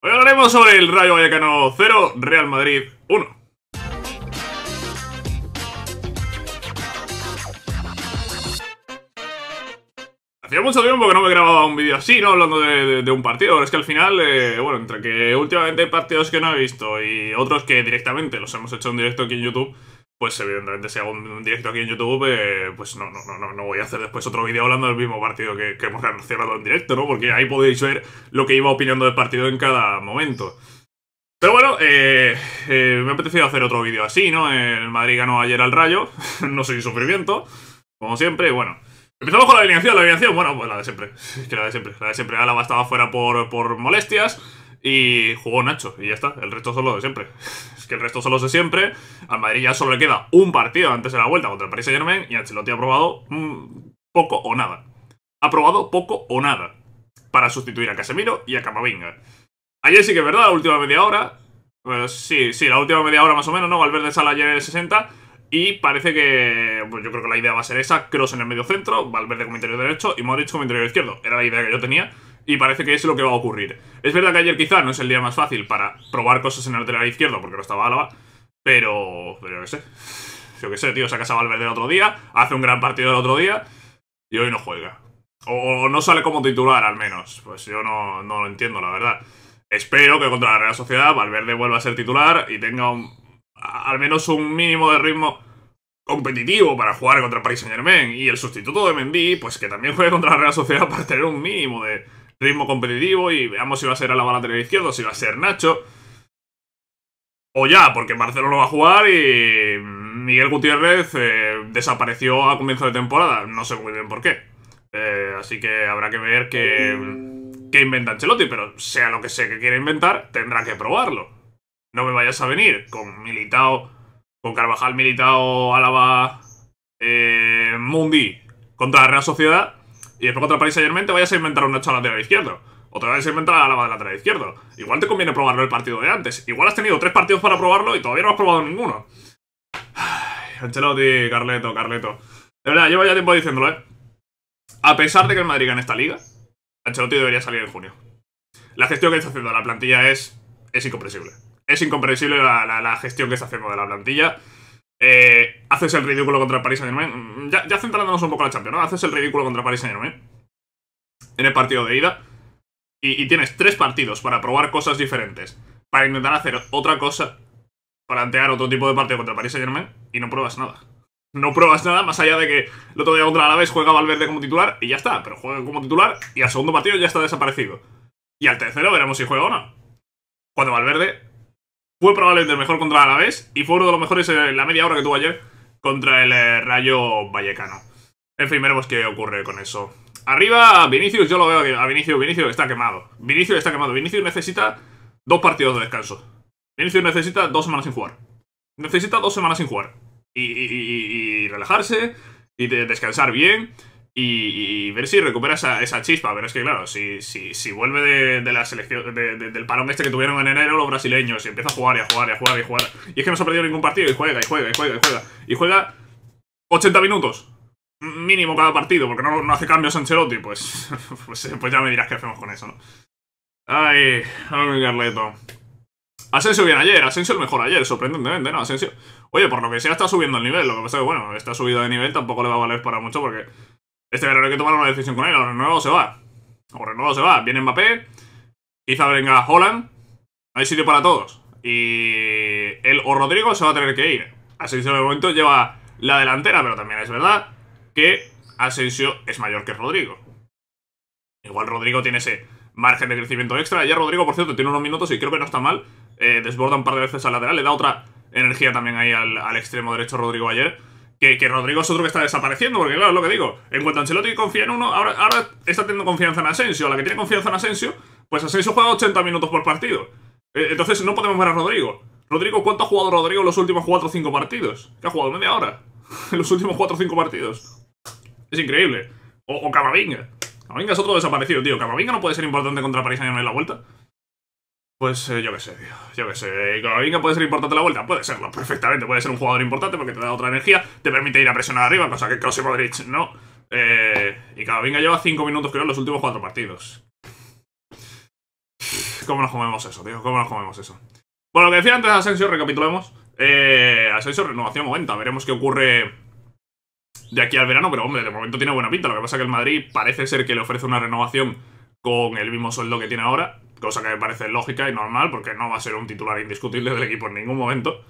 Hoy hablaremos sobre el Rayo Vallecano 0, Real Madrid 1. Hacía mucho tiempo que no me grababa un vídeo así, ¿no? Hablando de, un partido. Es que al final, eh, bueno, entre que últimamente hay partidos que no he visto y otros que directamente los hemos hecho en directo aquí en YouTube, pues evidentemente si hago un directo aquí en YouTube, eh, pues no, no, no, no voy a hacer después otro vídeo hablando del mismo partido que, hemos cerrado en directo, ¿no? Porque ahí podéis ver lo que iba opinando del partido en cada momento. Pero bueno, eh, eh, me ha apetecido hacer otro vídeo así, ¿no? El Madrid ganó ayer al Rayo, no soy sufrimiento, como siempre, bueno. Empezamos con la alineación, la alineación, bueno, pues la de siempre, que la de siempre, la de siempre. Álava estaba fuera por, por molestias y jugó Nacho, y ya está, el resto solo de siempre. que el resto son los de siempre. Al Madrid ya solo le queda un partido antes de la vuelta contra el Paris Saint Germain y Ancelotti ha probado mm, poco o nada. Ha probado poco o nada para sustituir a Casemiro y a Camavinga. Ayer sí que es verdad, la última media hora. Pues sí, sí, la última media hora más o menos, ¿no? Valverde sale ayer en el 60. Y parece que, pues yo creo que la idea va a ser esa, Cross en el medio centro, Valverde como interior derecho y Modric como interior izquierdo. Era la idea que yo tenía y parece que es lo que va a ocurrir. Es verdad que ayer quizá no es el día más fácil para probar cosas en el lateral izquierdo porque no estaba Álava, pero, pero yo qué sé. Yo qué sé, tío, saca a Valverde el otro día, hace un gran partido el otro día y hoy no juega. O no sale como titular, al menos. Pues yo no, lo entiendo, la verdad. Espero que contra la Real Sociedad Valverde vuelva a ser titular y tenga al menos un mínimo de ritmo competitivo para jugar contra Paris Saint Germain. Y el sustituto de Mendy, pues que también juegue contra la Real Sociedad para tener un mínimo de, ritmo competitivo y veamos si va a ser Alaba izquierda o si va a ser Nacho. O ya, porque Marcelo no va a jugar y Miguel Gutiérrez eh, desapareció a comienzo de temporada. No sé muy bien por qué. Eh, así que habrá que ver qué, qué inventa Ancelotti, pero sea lo que sea que quiera inventar, tendrá que probarlo. No me vayas a venir con Militao, con Carvajal, Militao, Álava, eh, Mundi contra la Real Sociedad y después otro país vayas a inventar una chala de lateral izquierdo. O te vayas a inventar a la de lateral izquierdo. Igual te conviene probarlo el partido de antes. Igual has tenido tres partidos para probarlo y todavía no has probado ninguno. Ancelotti, Carleto, Carleto. De verdad, llevo ya tiempo diciéndolo, ¿eh? A pesar de que el Madrid gane esta liga, Ancelotti debería salir en junio. La gestión que está haciendo la plantilla es, es incomprensible. Es incomprensible la, la gestión que está haciendo de la plantilla. Eh, haces el ridículo contra el Paris Saint-Germain. Mm, ya, centrándonos un poco en la Champions, ¿no? Haces el ridículo contra el Paris Saint-Germain en el partido de ida. Y, tienes tres partidos para probar cosas diferentes, para intentar hacer otra cosa, para plantear otro tipo de partido contra el Paris Saint-Germain y no pruebas nada. No pruebas nada más allá de que el otro día contra la vez juega Valverde como titular y ya está, pero juega como titular y al segundo partido ya está desaparecido. Y al tercero veremos si juega o no. Cuando Valverde fue probablemente el mejor contra el Alavés y fue uno de los mejores en la media hora que tuvo ayer contra el eh, Rayo Vallecano. En fin, veremos qué ocurre con eso. Arriba, Vinicius, yo lo veo a Vinicius. Vinicius está quemado. Vinicius está quemado. Vinicius necesita dos partidos de descanso. Vinicius necesita dos semanas sin jugar. Necesita dos semanas sin jugar. Y, relajarse y descansar bien y, ver si recupera esa, chispa. Pero es que, claro, si, si, si vuelve de, la selección, del parón este que tuvieron en enero los brasileños y empieza a jugar y a jugar y a jugar y a jugar. Y es que no se ha perdido ningún partido y juega y juega y juega y juega. Y juega 80 minutos. Mínimo cada partido, porque no, no hace cambio Ancelotti, pues, pues, pues ya me dirás qué hacemos con eso, ¿no? Ay, mi Carleto. Asensio bien ayer, Asensio el mejor ayer, sorprendentemente, ¿no? Asensio. Oye, por lo que sea está subiendo el nivel, lo que pasa es que, bueno, esta subida de nivel tampoco le va a valer para mucho porque este verano hay que tomar una decisión con él. O renuevo se va. O renuevo se va. Viene Mbappé. Quizá venga Holland. Hay sitio para todos. Y él o Rodrigo se va a tener que ir. Asensio de momento lleva la delantera, pero también es verdad que Asensio es mayor que Rodrigo. Igual Rodrigo tiene ese margen de crecimiento extra. Ya Rodrigo, por cierto, tiene unos minutos y creo que no está mal. Eh, desborda un par de veces al lateral, le da otra energía también ahí al extremo derecho Rodrigo ayer. Que, Rodrigo es otro que está desapareciendo, porque claro, es lo que digo. En cuanto a Ancelotti confía en uno, ahora, ahora está teniendo confianza en Asensio. La que tiene confianza en Asensio, pues Asensio juega 80 minutos por partido. Eh, entonces no podemos ver a Rodrigo. Rodrigo, ¿cuánto ha jugado Rodrigo en los últimos 4 o 5 partidos? ¿Qué ha jugado media hora. en los últimos 4 o 5 partidos. Es increíble. O, o Camavinga. es otro desaparecido, tío. Camavinga no puede ser importante contra París en la vuelta. Pues eh, yo qué sé, tío. Yo qué sé. Camavinga puede ser importante la vuelta. Puede serlo, perfectamente. Puede ser un jugador importante porque te da otra energía. Te permite ir a presionar arriba, cosa que Kroos y Modric no. Eh, y Camavinga lleva 5 minutos, creo, los últimos 4 partidos. ¿Cómo nos comemos eso, tío? ¿Cómo nos comemos eso? Bueno, lo que decía antes de Asensio, recapitulemos. Eh, Asensio, renovación momento, Veremos qué ocurre de aquí al verano. Pero, hombre, de momento tiene buena pinta. Lo que pasa es que el Madrid parece ser que le ofrece una renovación con el mismo sueldo que tiene ahora cosa que me parece lógica y normal, porque no va a ser un titular indiscutible del equipo en ningún momento.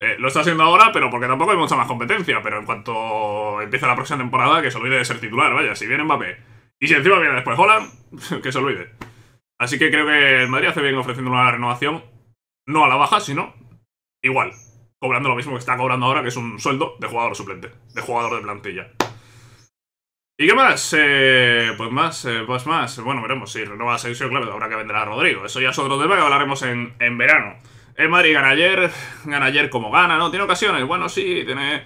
Eh, lo está haciendo ahora, pero porque tampoco hay mucha más competencia. Pero en cuanto empiece la próxima temporada, que se olvide de ser titular, vaya. Si viene Mbappé y si encima viene después Holland, que se olvide. Así que creo que el Madrid hace bien ofreciendo una renovación, no a la baja, sino igual, cobrando lo mismo que está cobrando ahora, que es un sueldo de jugador suplente, de jugador de plantilla. ¿Y qué más? Eh, pues más, eh, pues más. Bueno, veremos si renova renueva claro, habrá que vendrá Rodrigo. Eso ya es otro tema que hablaremos en, verano. El eh, Madrid gana ayer, gana ayer como gana, ¿no? Tiene ocasiones, bueno, sí, tiene,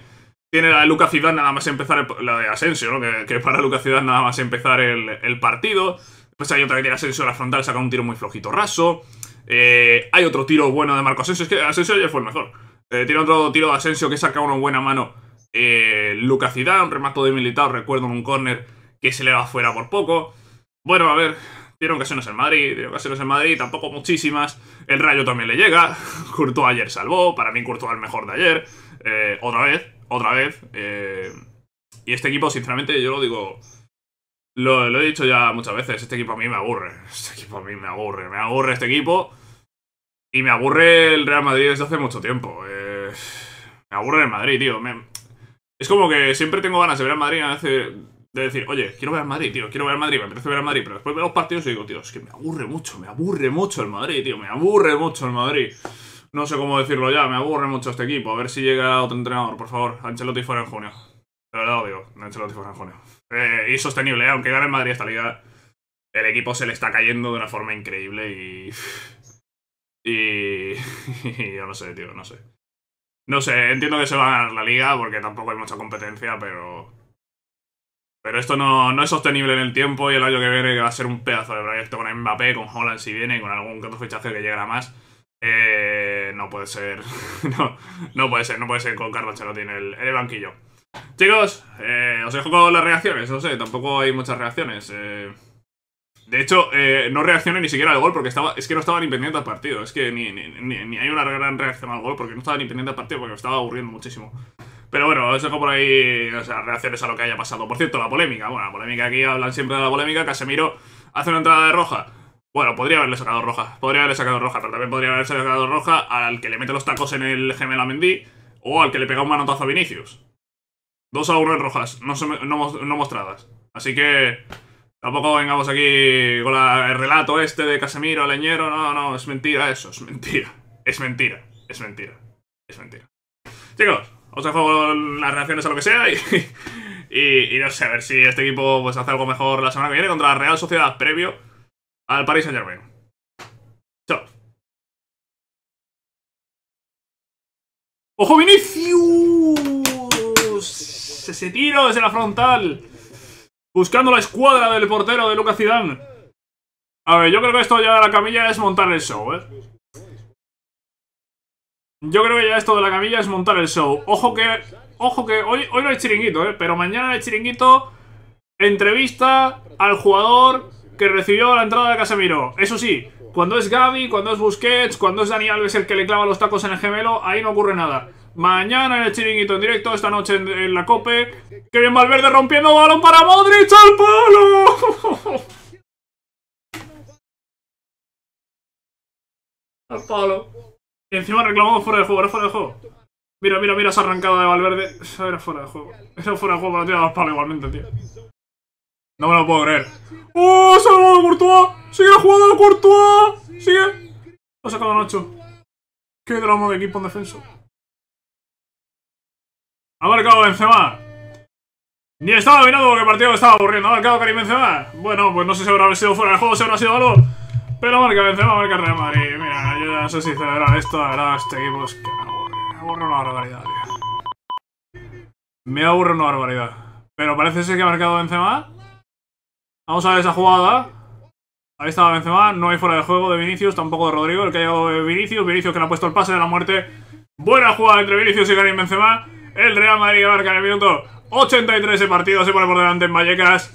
tiene la de Lucas Ciudad nada más empezar, el, la de Asensio, ¿no? Que, para Lucas Ciudad nada más empezar el, partido. Pues hay otra que tiene Asensio en la frontal, saca un tiro muy flojito raso. hay otro tiro bueno de Marco Asensio, es que Asensio ayer fue el mejor. tiene otro tiro de Asensio que saca una buena mano eh, Lucas un remato de militar recuerdo en un córner que se le va fuera por poco. Bueno, a ver, Dieron ocasiones en Madrid, tiene ocasiones en Madrid, tampoco muchísimas. El Rayo también le llega. Courtois ayer salvó, para mí Courtois el mejor de ayer. Eh, otra vez, otra vez. Eh, y este equipo, sinceramente, yo lo digo... Lo, he dicho ya muchas veces, este equipo a mí me aburre. Este equipo a mí me aburre, me aburre este equipo. Y me aburre el Real Madrid desde hace mucho tiempo. Eh, me aburre el Madrid, tío. Me, es como que siempre tengo ganas de ver a Madrid a veces de decir, oye, quiero ver al Madrid, tío, quiero ver al Madrid, me apetece ver al Madrid, pero después veo los partidos y digo, tío, es que me aburre mucho, me aburre mucho el Madrid, tío, me aburre mucho el Madrid. No sé cómo decirlo ya, me aburre mucho este equipo, a ver si llega otro entrenador, por favor, Ancelotti fuera en junio. De verdad lo digo, Ancelotti fuera en junio. Eh, y sostenible, eh, aunque gane el Madrid esta liga, el equipo se le está cayendo de una forma increíble y... Y... y yo no sé, tío, no sé. No sé, entiendo que se va a ganar la liga porque tampoco hay mucha competencia, pero. Pero esto no, es sostenible en el tiempo y el año que viene que va a ser un pedazo de proyecto con Mbappé, con Holland si viene con algún otro fichaje que llegará más. Eh, no puede ser. no, no puede ser, no puede ser con Carlos Ancelotti en el, banquillo. Chicos, eh, os dejo con las reacciones, no sé, tampoco hay muchas reacciones. Eh... De hecho, eh, no reacciona ni siquiera al gol porque estaba, es que no estaba ni pendiente al partido. Es que ni, ni, ni, hay una gran reacción al gol porque no estaba ni pendiente al partido porque me estaba aburriendo muchísimo. Pero bueno, os dejo por ahí o sea, reacciones a lo que haya pasado. Por cierto, la polémica. Bueno, la polémica aquí hablan siempre de la polémica. Casemiro hace una entrada de roja. Bueno, podría haberle sacado roja. Podría haberle sacado roja, pero también podría haberle sacado roja al que le mete los tacos en el gemelo a Mendy o al que le pega un manotazo a Vinicius. Dos a rojas, no, no mostradas. Así que Tampoco vengamos aquí con el relato este de Casemiro, Leñero. No, no, es mentira eso, es mentira. Es mentira, es mentira, es mentira. Chicos, os dejo las reacciones a lo que sea y, y, no sé, a ver si este equipo pues, hace algo mejor la semana que viene contra la Real Sociedad previo al Paris Saint-Germain. Chao. ¡Ojo, Vinicius! Ese tiro desde la frontal. Buscando la escuadra del portero de Lucas Zidane. A ver, yo creo que esto ya de la camilla es montar el show, ¿eh? Yo creo que ya esto de la camilla es montar el show. Ojo que... Ojo que hoy, hoy no hay chiringuito, ¿eh? Pero mañana hay chiringuito... Entrevista al jugador que recibió la entrada de Casemiro. Eso sí, cuando es Gaby, cuando es Busquets, cuando es Dani Alves el que le clava los tacos en el gemelo, ahí no ocurre nada. Mañana en el chiringuito en directo, esta noche en, la COPE. ¡Que bien Valverde rompiendo balón para Modric al palo! al palo. Y encima reclamamos fuera de juego, era fuera de juego. Mira, mira, mira esa arrancada de Valverde. era fuera de juego. Era fuera de juego, pero tiraba al palo igualmente, tío. No me lo puedo creer. ¡Oh! ¡Salvado de Courtois! ¡Sigue jugando de Courtois! ¡Sigue! Lo ha sacado Nacho ¡Qué drama de equipo en defensa! Ha marcado Benzema. Ni estaba dominado que el partido estaba aburriendo. Ha marcado Karim Benzema. Bueno, pues no sé si habrá sido fuera de juego, si habrá sido algo. Pero marca Benzema, marca Real Madrid. Mira, yo ya sé si celebrar esto, la verdad, este equipo es que aburre. una barbaridad, tío. Me aburre una barbaridad. Pero parece ser que ha marcado Benzema. Vamos a ver esa jugada. Ahí estaba Benzema, no hay fuera de juego de Vinicius, tampoco de Rodrigo, el que ha llegado de Vinicius, Vinicius que le ha puesto el pase de la muerte. Buena jugada entre Vinicius y Karim Benzema. El Real Madrid marca en el minuto 83 de partido, se pone por delante en Vallecas.